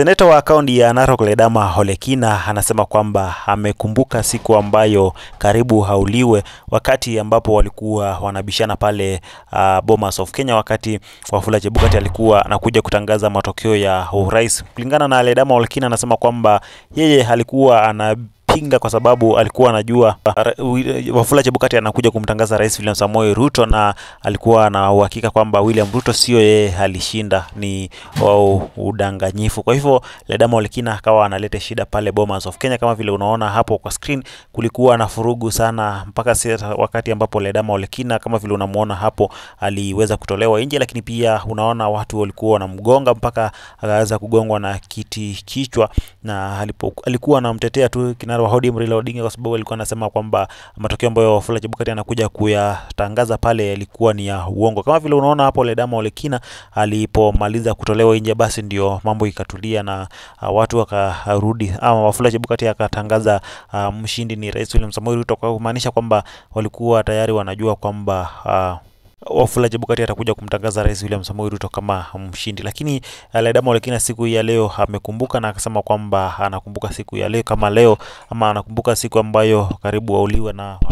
Seneta wa kaunti ya Narok Ledama Holekina anasema kwamba amekumbuka siku ambayo karibu hauliwe wakati ambapo walikuwa wanabishana pale uh, Bomas of Kenya, wakati Wafula Chebukati alikuwa anakuja kutangaza matokeo ya urais. Kulingana na Ledama Holekina, anasema kwamba yeye alikuwa ana alipinga kwa sababu alikuwa anajua uh, eh, Wafula Chebukati anakuja kumtangaza Rais William Samoei Ruto, na alikuwa na uhakika kwamba William Ruto sio yeye alishinda, ni wao udanganyifu. Kwa hivyo Ledama Olikina akawa analeta shida pale Bomas of Kenya, kama vile unaona hapo kwa screen, kulikuwa na furugu sana mpaka wakati ambapo Ledama Olikina kama vile unamuona hapo aliweza kutolewa nje, lakini pia unaona watu walikuwa wanamgonga mpaka akaweza kugongwa na kiti kichwa, na alipo, alikuwa anamtetea tu kinara wa Hodium Reloading kwa sababu alikuwa anasema kwamba matokeo ambayo Wafula Chebukati anakuja kuyatangaza pale yalikuwa ni ya uongo. Kama vile unaona hapo Ledama Olekina alipomaliza kutolewa nje, basi ndio mambo ikatulia na uh, watu wakarudi, ama Wafula Chebukati akatangaza uh, mshindi ni Rais William Samoei Ruto, kwa kumaanisha kwamba walikuwa tayari wanajua kwamba uh, Wafula Chebukati atakuja kumtangaza Rais William Samoei Ruto kama mshindi, lakini eh, Ledama Ole siku ya leo amekumbuka na akasema kwamba anakumbuka siku ya leo kama leo ama anakumbuka siku ambayo karibu wauliwe na